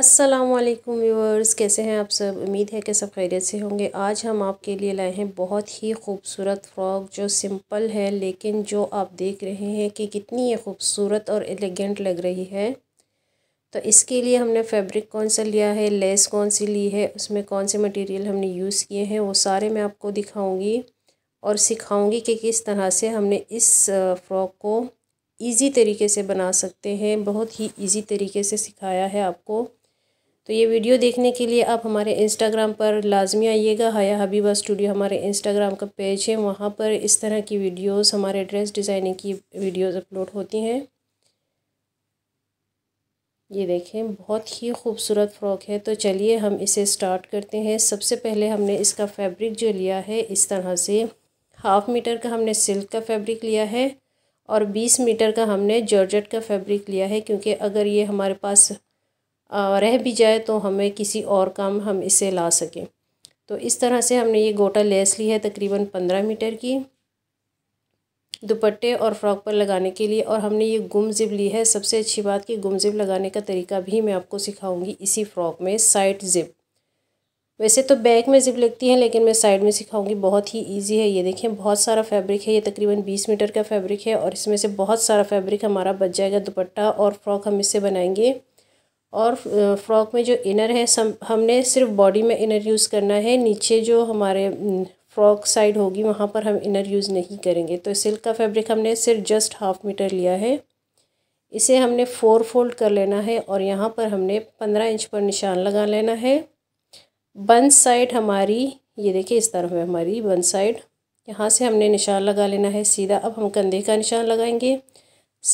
अस्सलाम वालेकुम व्यूअर्स कैसे हैं आप सब उम्मीद है कि सब खैरियत से होंगे आज हम आपके लिए लाए हैं बहुत ही खूबसूरत फ़्रॉक जो सिंपल है लेकिन जो आप देख रहे हैं कि कितनी ये खूबसूरत और एलिगेंट लग रही है तो इसके लिए हमने फैब्रिक कौन सा लिया है लेस कौन सी ली है उसमें कौन से मटेरियल हमने यूज़ किए हैं वो सारे मैं आपको दिखाऊँगी और सिखाऊँगी कि किस तरह से हमने इस फ़्रॉक को ईज़ी तरीके से बना सकते हैं बहुत ही ईज़ी तरीके से सिखाया है आपको तो ये वीडियो देखने के लिए आप हमारे इंस्टाग्राम पर लाजमी आइएगा हया हबीबा स्टूडियो हमारे इंस्टाग्राम का पेज है वहाँ पर इस तरह की वीडियोस हमारे ड्रेस डिज़ाइनिंग की वीडियोस अपलोड होती हैं ये देखें बहुत ही खूबसूरत फ़्रॉक है तो चलिए हम इसे स्टार्ट करते हैं सबसे पहले हमने इसका फैब्रिक जो लिया है इस तरह से हाफ़ मीटर का हमने सिल्क का फैब्रिक लिया है और बीस मीटर का हमने जॉर्जेट का फैब्रिक लिया है क्योंकि अगर ये हमारे पास रह भी जाए तो हमें किसी और काम हम इसे ला सकें तो इस तरह से हमने ये गोटा लेस ली है तकरीबन पंद्रह मीटर की दुपट्टे और फ्रॉक पर लगाने के लिए और हमने ये गुम जिप ली है सबसे अच्छी बात कि गुम जिप लगाने का तरीका भी मैं आपको सिखाऊंगी इसी फ्रॉक में साइड जिप वैसे तो बैक में जिप लगती है लेकिन मैं साइड में सिखाऊंगी बहुत ही इजी है ये देखें बहुत सारा फैब्रिक है ये तकरीबन बीस मीटर का फैब्रिक है और इसमें से बहुत सारा फैब्रिक हमारा बच जाएगा दुपट्टा और फ्रॉक हम इससे बनाएंगे और फ्रॉक में जो इनर है सम हमने सिर्फ बॉडी में इनर यूज़ करना है नीचे जो हमारे फ्रॉक साइड होगी वहाँ पर हम इनर यूज़ नहीं करेंगे तो सिल्क का फैब्रिक हमने सिर्फ जस्ट हाफ मीटर लिया है इसे हमने फोर फोल्ड कर लेना है और यहाँ पर हमने पंद्रह इंच पर निशान लगा लेना है बन साइड हमारी ये देखिए इस तरफ है हमारी बन साइड यहाँ से हमने निशान लगा लेना है सीधा अब हम कंधे का निशान लगाएंगे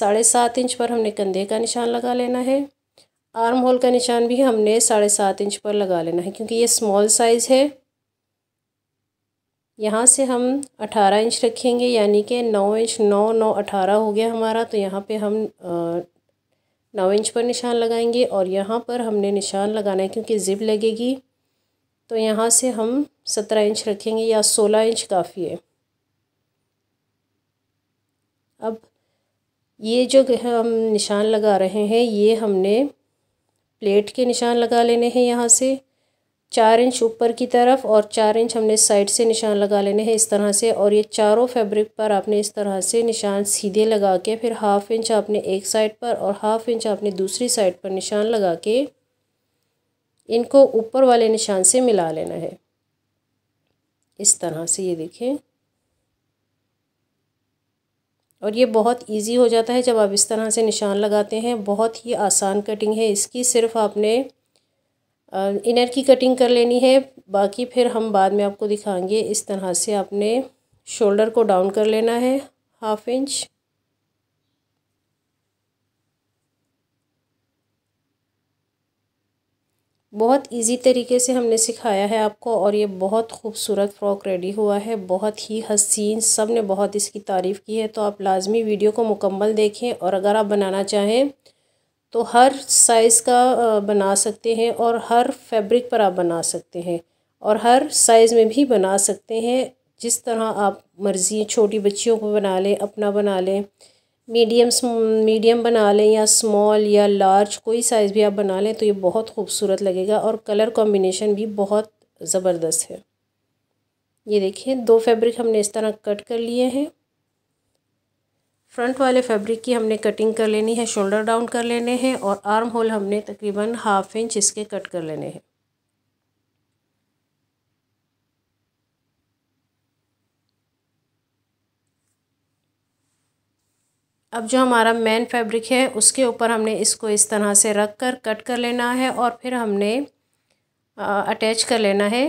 साढ़े सात इंच पर हमने कंधे का निशान लगा लेना है आर्म होल का निशान भी हमने साढ़े सात इंच पर लगा लेना है क्योंकि ये स्मॉल साइज़ है यहाँ से हम अठारह इंच रखेंगे यानी कि नौ इंच नौ नौ अठारह हो गया हमारा तो यहाँ पे हम नौ इंच पर निशान लगाएंगे और यहाँ पर हमने निशान लगाना है क्योंकि ज़िप लगेगी तो यहाँ से हम सत्रह इंच रखेंगे या सोलह इंच काफ़ी है अब ये जो हम निशान लगा रहे हैं ये हमने प्लेट के निशान लगा लेने हैं यहाँ से चार इंच ऊपर की तरफ और चार इंच हमने साइड से निशान लगा लेने हैं इस तरह से और ये चारों फैब्रिक पर आपने इस तरह से निशान सीधे लगा के फिर हाफ इंच आपने एक साइड पर और हाफ इंच आपने दूसरी साइड पर निशान लगा के इनको ऊपर वाले निशान से मिला लेना है इस तरह से ये देखें और ये बहुत इजी हो जाता है जब आप इस तरह से निशान लगाते हैं बहुत ही आसान कटिंग है इसकी सिर्फ आपने इनर की कटिंग कर लेनी है बाकी फिर हम बाद में आपको दिखाएंगे इस तरह से आपने शोल्डर को डाउन कर लेना है हाफ इंच बहुत इजी तरीके से हमने सिखाया है आपको और ये बहुत खूबसूरत फ़्रॉक रेडी हुआ है बहुत ही हसीन सब ने बहुत इसकी तारीफ़ की है तो आप लाजमी वीडियो को मुकम्मल देखें और अगर आप बनाना चाहें तो हर साइज़ का बना सकते हैं और हर फैब्रिक पर आप बना सकते हैं और हर साइज़ में भी बना सकते हैं जिस तरह आप मर्ज़ी छोटी बच्चियों को बना लें अपना बना लें मीडियम मीडियम बना लें या स्मॉल या लार्ज कोई साइज़ भी आप बना लें तो ये बहुत खूबसूरत लगेगा और कलर कॉम्बिनेशन भी बहुत ज़बरदस्त है ये देखिए दो फैब्रिक हमने इस तरह कट कर लिए हैं फ्रंट वाले फैब्रिक की हमने कटिंग कर लेनी है शोल्डर डाउन कर लेने हैं और आर्म होल हमने तकरीबन हाफ इंच इसके कट कर लेने हैं अब जो हमारा मेन फैब्रिक है उसके ऊपर हमने इसको इस तरह से रख कर कट कर लेना है और फिर हमने अटैच कर लेना है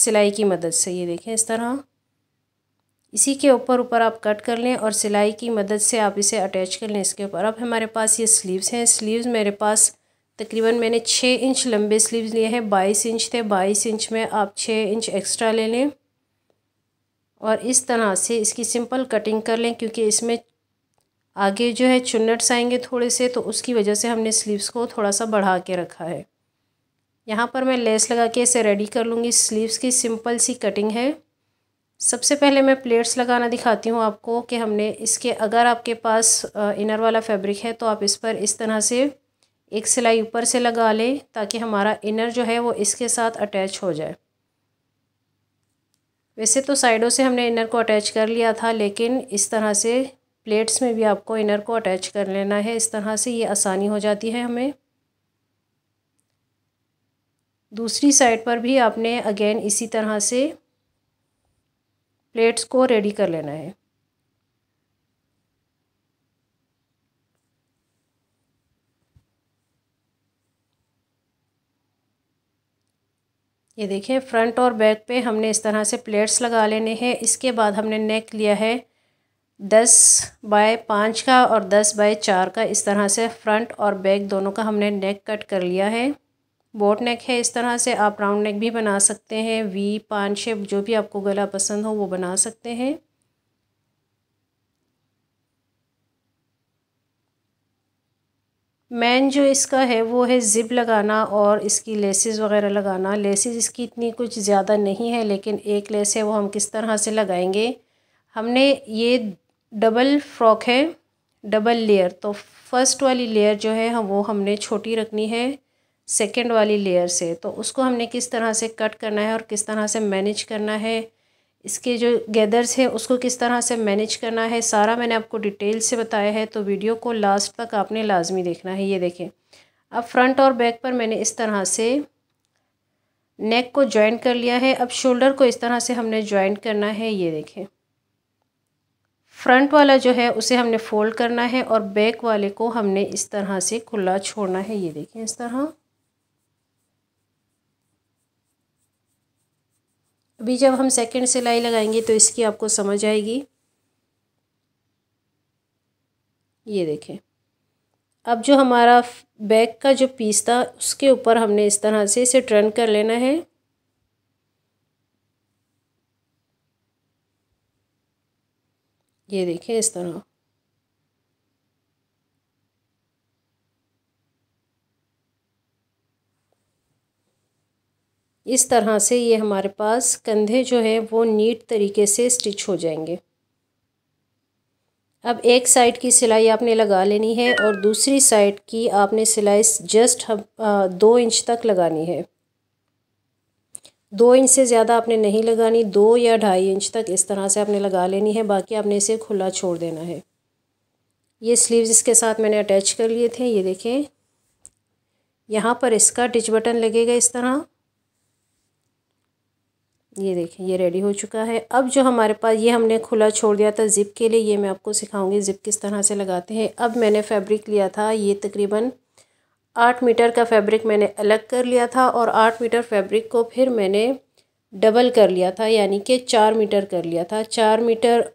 सिलाई की मदद से ये देखें इस तरह इसी के ऊपर ऊपर आप कट कर लें और सिलाई की मदद से आप इसे अटैच कर लें इसके ऊपर अब हमारे पास ये स्लीव्स हैं स्लीव्स मेरे पास तकरीबन मैंने छः इंच लंबे स्लीव्स लिए हैं बाईस इंच थे बाईस इंच में आप छः इंच एक्स्ट्रा ले लें और इस तरह से इसकी सिंपल कटिंग कर लें क्योंकि इसमें आगे जो है चुन्नट्स आएंगे थोड़े से तो उसकी वजह से हमने स्लीव्स को थोड़ा सा बढ़ा के रखा है यहाँ पर मैं लेस लगा के इसे रेडी कर लूँगी स्लीव्स की सिंपल सी कटिंग है सबसे पहले मैं प्लेट्स लगाना दिखाती हूँ आपको कि हमने इसके अगर आपके पास इनर वाला फैब्रिक है तो आप इस पर इस तरह से एक सिलाई ऊपर से लगा लें ताकि हमारा इनर जो है वो इसके साथ अटैच हो जाए वैसे तो साइडों से हमने इनर को अटैच कर लिया था लेकिन इस तरह से प्लेट्स में भी आपको इनर को अटैच कर लेना है इस तरह से ये आसानी हो जाती है हमें दूसरी साइड पर भी आपने अगेन इसी तरह से प्लेट्स को रेडी कर लेना है ये देखें फ्रंट और बैक पे हमने इस तरह से प्लेट्स लगा लेने हैं इसके बाद हमने नेक लिया है दस बाय पाँच का और दस बाय चार का इस तरह से फ्रंट और बैक दोनों का हमने नेक कट कर लिया है बोट नेक है इस तरह से आप राउंड नेक भी बना सकते हैं वी पान शेप जो भी आपको गला पसंद हो वो बना सकते हैं मैन जो इसका है वो है ज़िप लगाना और इसकी लेसेस वगैरह लगाना लेसेस इसकी इतनी कुछ ज़्यादा नहीं है लेकिन एक लेस है वो हम किस तरह से लगाएंगे हमने ये डबल फ्रॉक है डबल लेयर तो फर्स्ट वाली लेयर जो है हम वो हमने छोटी रखनी है सेकेंड वाली लेयर से तो उसको हमने किस तरह से कट करना है और किस तरह से मैनेज करना है इसके जो गैदर्स हैं उसको किस तरह से मैनेज करना है सारा मैंने आपको डिटेल से बताया है तो वीडियो को लास्ट तक आपने लाजमी देखना है ये देखें अब फ्रंट और बैक पर मैंने इस तरह से नेक को ज्वाइन कर लिया है अब शोल्डर को इस तरह से हमने ज्वाइन करना है ये देखें फ्रंट वाला जो है उसे हमने फोल्ड करना है और बैक वाले को हमने इस तरह से खुला छोड़ना है ये देखें इस तरह अभी जब हम सेकंड सिलाई लगाएंगे तो इसकी आपको समझ आएगी ये देखें अब जो हमारा बैक का जो पीस था उसके ऊपर हमने इस तरह से इसे टर्न कर लेना है ये देखें इस तरह इस तरह से ये हमारे पास कंधे जो है वो नीट तरीके से स्टिच हो जाएंगे अब एक साइड की सिलाई आपने लगा लेनी है और दूसरी साइड की आपने सिलाई जस्ट हम दो इंच तक लगानी है दो इंच से ज़्यादा आपने नहीं लगानी दो या ढाई इंच तक इस तरह से आपने लगा लेनी है बाकी आपने इसे खुला छोड़ देना है ये स्लीव्स इसके साथ मैंने अटैच कर लिए थे ये देखें यहाँ पर इसका टिच बटन लगेगा इस तरह ये देखें ये रेडी हो चुका है अब जो हमारे पास ये हमने खुला छोड़ दिया था ज़िप के लिए ये मैं आपको सिखाऊंगी ज़िप किस तरह से लगाते हैं अब मैंने फैब्रिक लिया था ये तकरीबन आठ मीटर का फैब्रिक मैंने अलग कर लिया था और आठ मीटर फैब्रिक को फिर मैंने डबल कर लिया था यानी कि चार मीटर कर लिया था चार मीटर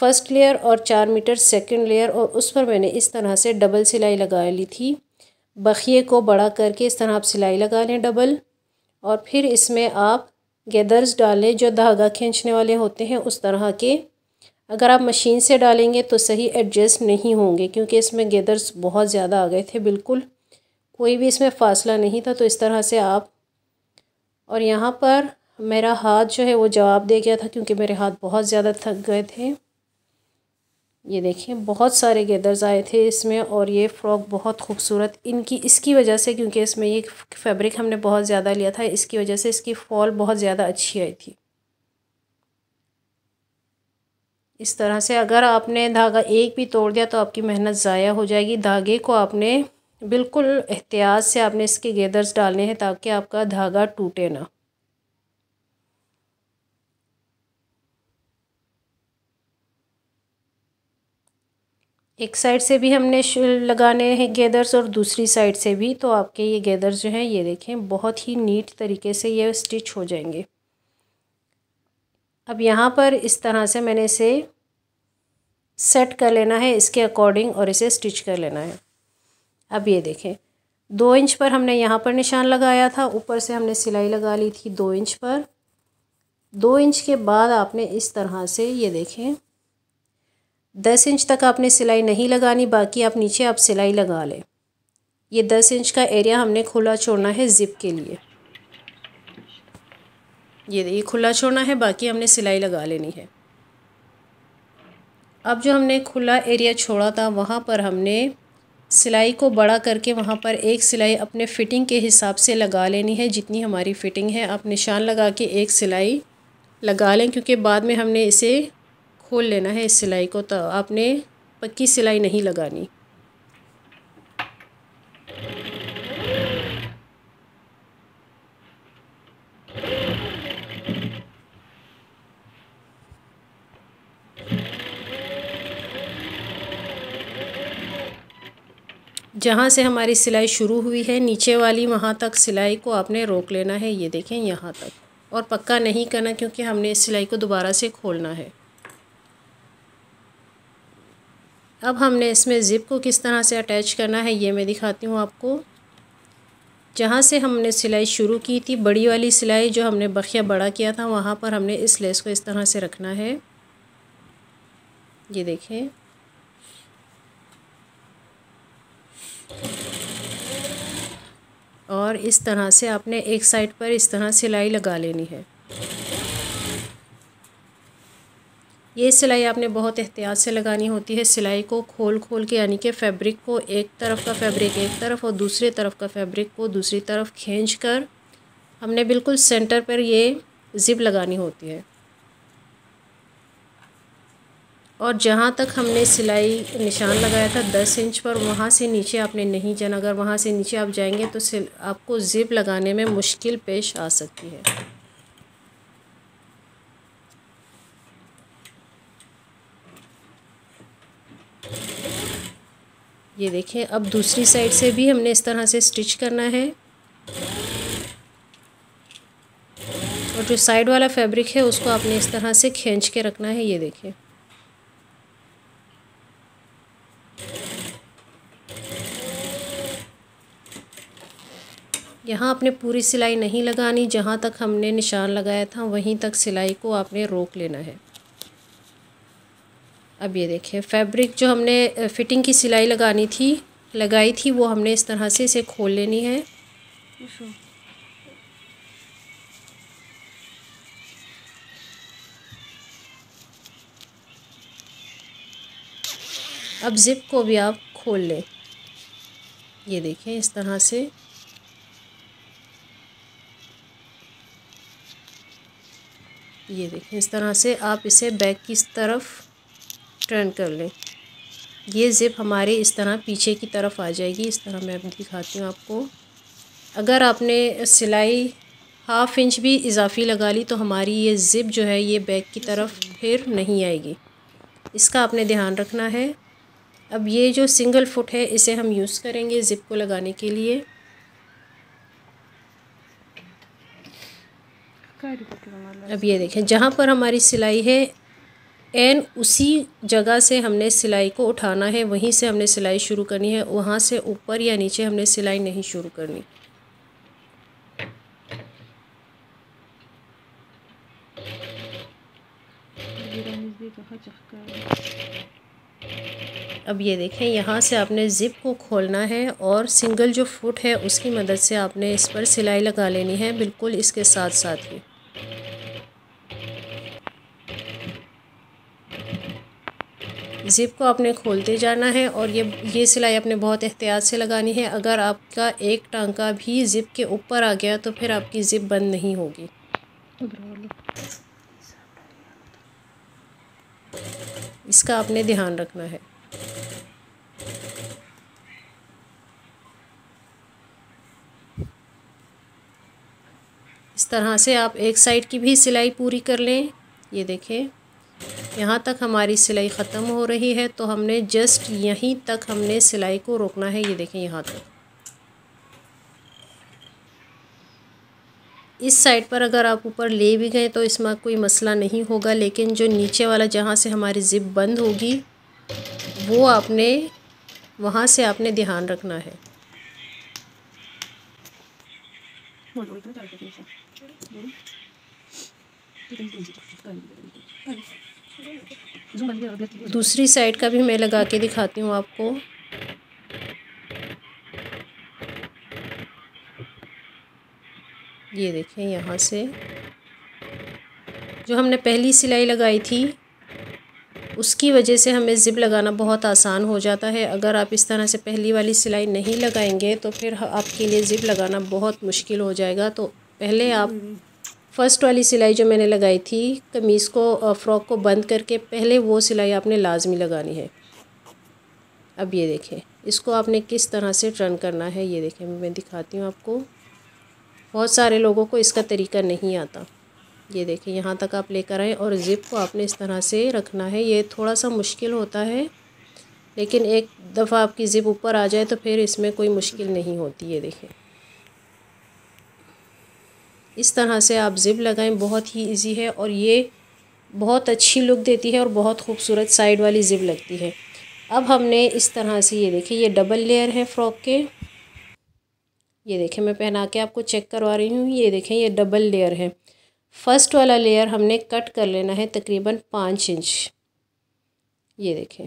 फर्स्ट लेयर और चार मीटर सेकंड लेयर और उस पर मैंने इस तरह से डबल सिलाई लगा ली थी बखिए को बड़ा करके इस तरह आप सिलाई लगा लें डबल और फिर इसमें आप गेदर्स डालें जो धागा खींचने वाले होते हैं उस तरह के अगर आप मशीन से डालेंगे तो सही एडजस्ट नहीं होंगे क्योंकि इसमें गेदर्स बहुत ज़्यादा आ गए थे बिल्कुल कोई भी इसमें फासला नहीं था तो इस तरह से आप और यहाँ पर मेरा हाथ जो है वो जवाब दे गया था क्योंकि मेरे हाथ बहुत ज़्यादा थक गए थे ये देखिए बहुत सारे गेदर्स आए थे इसमें और ये फ़्रॉक बहुत खूबसूरत इनकी इसकी वजह से क्योंकि इसमें ये फैब्रिक हमने बहुत ज़्यादा लिया था इसकी वजह से इसकी फॉल बहुत ज़्यादा अच्छी आई थी इस तरह से अगर आपने धागा एक भी तोड़ दिया तो आपकी मेहनत ज़ाया हो जाएगी धागे को आपने बिल्कुल एहतियात से आपने इसके गेदर्स डालने हैं ताकि आपका धागा टूटे ना एक साइड से भी हमने लगाने हैं गेदर्स और दूसरी साइड से भी तो आपके ये गेदर्स जो हैं ये देखें बहुत ही नीट तरीके से ये स्टिच हो जाएंगे अब यहाँ पर इस तरह से मैंने इसे सेट कर लेना है इसके अकॉर्डिंग और इसे स्टिच कर लेना है अब ये देखें दो इंच पर हमने यहाँ पर निशान लगाया था ऊपर से हमने सिलाई लगा ली थी दो इंच पर दो इंच के बाद आपने इस तरह से ये देखें दस इंच तक आपने सिलाई नहीं लगानी बाकी आप नीचे आप सिलाई लगा लें ये दस इंच का एरिया हमने खुला छोड़ना है ज़िप के लिए ये ये खुला छोड़ना है बाकी हमने सिलाई लगा लेनी है अब जो हमने खुला एरिया छोड़ा था वहाँ पर हमने सिलाई को बड़ा करके वहाँ पर एक सिलाई अपने फ़िटिंग के हिसाब से लगा लेनी है जितनी हमारी फ़िटिंग है आप निशान लगा के एक सिलाई लगा लें क्योंकि बाद में हमने इसे खोल लेना है इस सिलाई को तो आपने पक्की सिलाई नहीं लगानी जहाँ से हमारी सिलाई शुरू हुई है नीचे वाली वहाँ तक सिलाई को आपने रोक लेना है ये देखें यहाँ तक और पक्का नहीं करना क्योंकि हमने इस सिलाई को दोबारा से खोलना है अब हमने इसमें ज़िप को किस तरह से अटैच करना है ये मैं दिखाती हूँ आपको जहाँ से हमने सिलाई शुरू की थी बड़ी वाली सिलाई जो हमने बखिया बड़ा किया था वहाँ पर हमने इस लेस को इस तरह से रखना है ये देखें और इस तरह से आपने एक साइड पर इस तरह सिलाई लगा लेनी है ये सिलाई आपने बहुत एहतियात से लगानी होती है सिलाई को खोल खोल के यानी कि फैब्रिक को एक तरफ का फैब्रिक एक तरफ और दूसरे तरफ का फैब्रिक को दूसरी तरफ खींच कर हमने बिल्कुल सेंटर पर ये ज़िप लगानी होती है और जहाँ तक हमने सिलाई निशान लगाया था दस इंच पर वहाँ से नीचे आपने नहीं जाना अगर वहाँ से नीचे आप जाएंगे तो आपको ज़िप लगाने में मुश्किल पेश आ सकती है ये देखें अब दूसरी साइड से भी हमने इस तरह से स्टिच करना है और जो साइड वाला फैब्रिक है उसको आपने इस तरह से खींच के रखना है ये देखें यहाँ आपने पूरी सिलाई नहीं लगानी जहाँ तक हमने निशान लगाया था वहीं तक सिलाई को आपने रोक लेना है अब ये देखिए फैब्रिक जो हमने फिटिंग की सिलाई लगानी थी लगाई थी वो हमने इस तरह से इसे खोल लेनी है अब ज़िप को भी आप खोल लें ये देखें इस तरह से ये देखें इस तरह से आप इसे बैक की तरफ टर्न कर लें ये ज़िप हमारे इस तरह पीछे की तरफ आ जाएगी इस तरह मैं दिखाती हूँ आपको अगर आपने सिलाई हाफ इंच भी इजाफी लगा ली तो हमारी ये ज़िप जो है ये बैक की तरफ फिर नहीं आएगी इसका आपने ध्यान रखना है अब ये जो सिंगल फुट है इसे हम यूज़ करेंगे ज़िप को लगाने के लिए अब ये देखें जहाँ पर हमारी सिलाई है एन उसी जगह से हमने सिलाई को उठाना है वहीं से हमने सिलाई शुरू करनी है वहाँ से ऊपर या नीचे हमने सिलाई नहीं शुरू करनी अब ये देखें यहाँ से आपने ज़िप को खोलना है और सिंगल जो फुट है उसकी मदद से आपने इस पर सिलाई लगा लेनी है बिल्कुल इसके साथ साथ ही ज़िप को आपने खोलते जाना है और ये ये सिलाई आपने बहुत एहतियात से लगानी है अगर आपका एक टांका भी ज़िप के ऊपर आ गया तो फिर आपकी ज़िप बंद नहीं होगी इसका आपने ध्यान रखना है इस तरह से आप एक साइड की भी सिलाई पूरी कर लें ये देखें यहाँ तक हमारी सिलाई ख़त्म हो रही है तो हमने जस्ट यहीं तक हमने सिलाई को रोकना है ये देखें यहाँ तक इस साइड पर अगर आप ऊपर ले भी गए तो इसमें कोई मसला नहीं होगा लेकिन जो नीचे वाला जहाँ से हमारी ज़िप बंद होगी वो आपने वहाँ से आपने ध्यान रखना है दूसरी साइड का भी मैं लगा के दिखाती हूँ आपको ये देखें यहाँ से जो हमने पहली सिलाई लगाई थी उसकी वजह से हमें ज़िप लगाना बहुत आसान हो जाता है अगर आप इस तरह से पहली वाली सिलाई नहीं लगाएंगे तो फिर आपके लिए ज़िप लगाना बहुत मुश्किल हो जाएगा तो पहले आप फ़र्स्ट वाली सिलाई जो मैंने लगाई थी कमीज़ को फ़्रॉक को बंद करके पहले वो सिलाई आपने लाजमी लगानी है अब ये देखें इसको आपने किस तरह से टर्न करना है ये देखें मैं दिखाती हूँ आपको बहुत सारे लोगों को इसका तरीका नहीं आता ये देखें यहाँ तक आप लेकर आएँ और ज़िप को आपने इस तरह से रखना है ये थोड़ा सा मुश्किल होता है लेकिन एक दफ़ा आपकी ज़िप ऊपर आ जाए तो फिर इसमें कोई मुश्किल नहीं होती ये देखें इस तरह से आप ज़िप लगाएं बहुत ही इजी है और ये बहुत अच्छी लुक देती है और बहुत खूबसूरत साइड वाली ज़िप लगती है अब हमने इस तरह से ये देखिए ये डबल लेयर है फ़्रॉक के ये देखें मैं पहना के आपको चेक करवा रही हूँ ये देखें ये डबल लेयर है फ़र्स्ट वाला लेयर हमने कट कर लेना है तकरीबन पाँच इंच ये देखें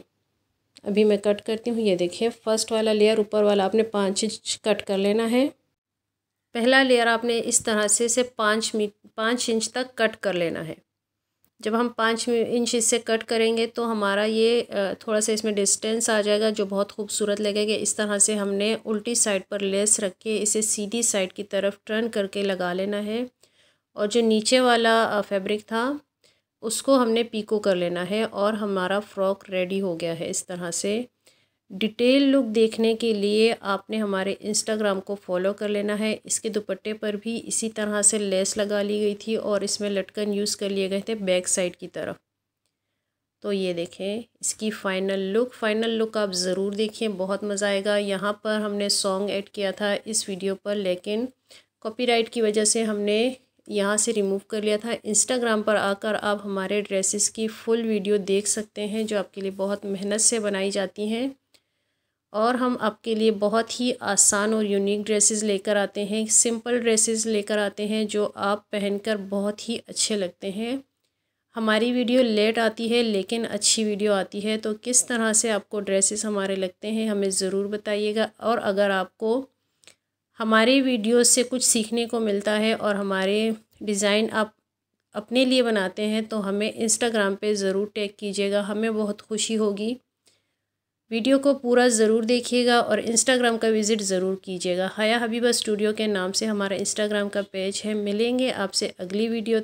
अभी मैं कट करती हूँ ये देखें फ़र्स्ट वाला लेयर ऊपर वाला आपने पाँच इंच कट कर लेना है पहला लेयर आपने इस तरह से इसे पाँच मी पाँच इंच तक कट कर लेना है जब हम पाँच इंच इससे कट करेंगे तो हमारा ये थोड़ा सा इसमें डिस्टेंस आ जाएगा जो बहुत खूबसूरत लगेगा इस तरह से हमने उल्टी साइड पर लेस रख के इसे सीधी साइड की तरफ टर्न करके लगा लेना है और जो नीचे वाला फैब्रिक था उसको हमने पीको कर लेना है और हमारा फ्रॉक रेडी हो गया है इस तरह से डिटेल लुक देखने के लिए आपने हमारे इंस्टाग्राम को फॉलो कर लेना है इसके दुपट्टे पर भी इसी तरह से लेस लगा ली गई थी और इसमें लटकन यूज़ कर लिए गए थे बैक साइड की तरफ तो ये देखें इसकी फ़ाइनल लुक फाइनल लुक आप ज़रूर देखिए बहुत मज़ा आएगा यहाँ पर हमने सॉन्ग ऐड किया था इस वीडियो पर लेकिन कॉपीराइट की वजह से हमने यहाँ से रिमूव कर लिया था इंस्टाग्राम पर आकर आप हमारे ड्रेसेस की फ़ुल वीडियो देख सकते हैं जो आपके लिए बहुत मेहनत से बनाई जाती हैं और हम आपके लिए बहुत ही आसान और यूनिक ड्रेसेस लेकर आते हैं सिंपल ड्रेसेस लेकर आते हैं जो आप पहनकर बहुत ही अच्छे लगते हैं हमारी वीडियो लेट आती है लेकिन अच्छी वीडियो आती है तो किस तरह से आपको ड्रेसेस हमारे लगते हैं हमें ज़रूर बताइएगा और अगर आपको हमारे वीडियो से कुछ सीखने को मिलता है और हमारे डिज़ाइन आप अपने लिए बनाते हैं तो हमें इंस्टाग्राम पे ज़रूर टैग कीजिएगा हमें बहुत खुशी होगी वीडियो को पूरा ज़रूर देखिएगा और इंस्टाग्राम का विज़िट ज़रूर कीजिएगा हया हबीबा स्टूडियो के नाम से हमारा इंस्टाग्राम का पेज है मिलेंगे आपसे अगली वीडियो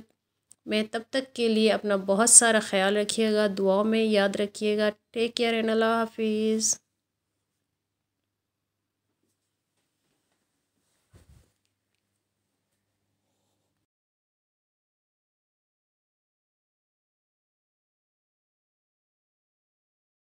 में तब तक के लिए अपना बहुत सारा ख्याल रखिएगा दुआओं में याद रखिएगा टेक केयर एंड अल्लाह हाफिज़